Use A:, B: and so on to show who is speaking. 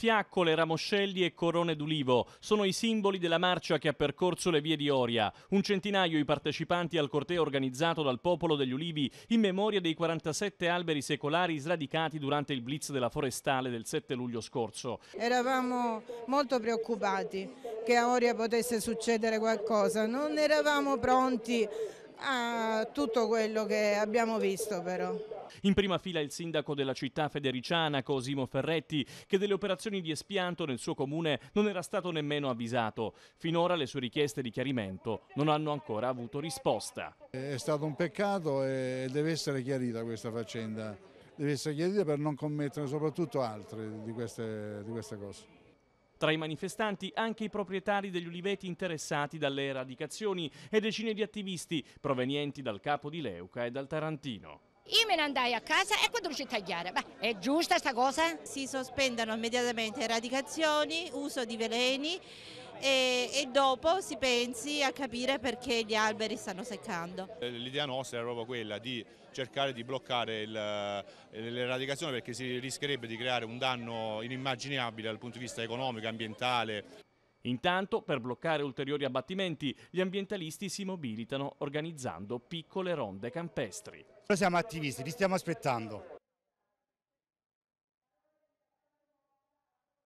A: Fiaccole, ramoscelli e corone d'ulivo sono i simboli della marcia che ha percorso le vie di Oria. Un centinaio i partecipanti al corteo organizzato dal popolo degli ulivi in memoria dei 47 alberi secolari sradicati durante il blitz della forestale del 7 luglio scorso.
B: Eravamo molto preoccupati che a Oria potesse succedere qualcosa, non eravamo pronti a tutto quello che abbiamo visto però.
A: In prima fila il sindaco della città federiciana, Cosimo Ferretti, che delle operazioni di espianto nel suo comune non era stato nemmeno avvisato. Finora le sue richieste di chiarimento non hanno ancora avuto risposta.
C: È stato un peccato e deve essere chiarita questa faccenda, deve essere chiarita per non commettere soprattutto altre di queste, di queste cose.
A: Tra i manifestanti anche i proprietari degli uliveti interessati dalle eradicazioni e decine di attivisti provenienti dal capo di Leuca e dal Tarantino.
B: Io me ne andai a casa e quando riuscì a tagliare. Beh, è giusta questa cosa? Si sospendono immediatamente eradicazioni, uso di veleni e, e, dopo si pensi a capire perché gli alberi stanno seccando.
D: Eh, l'idea nostra era proprio quella di cercare di bloccare eh, l'eradicazione perché si rischierebbe di creare un danno inimmaginabile dal punto di vista economico, e ambientale. Intanto, per bloccare ulteriori
A: abbattimenti, gli ambientalisti si mobilitano organizzando piccole ronde campestri.
D: Noi siamo attivisti, li stiamo aspettando.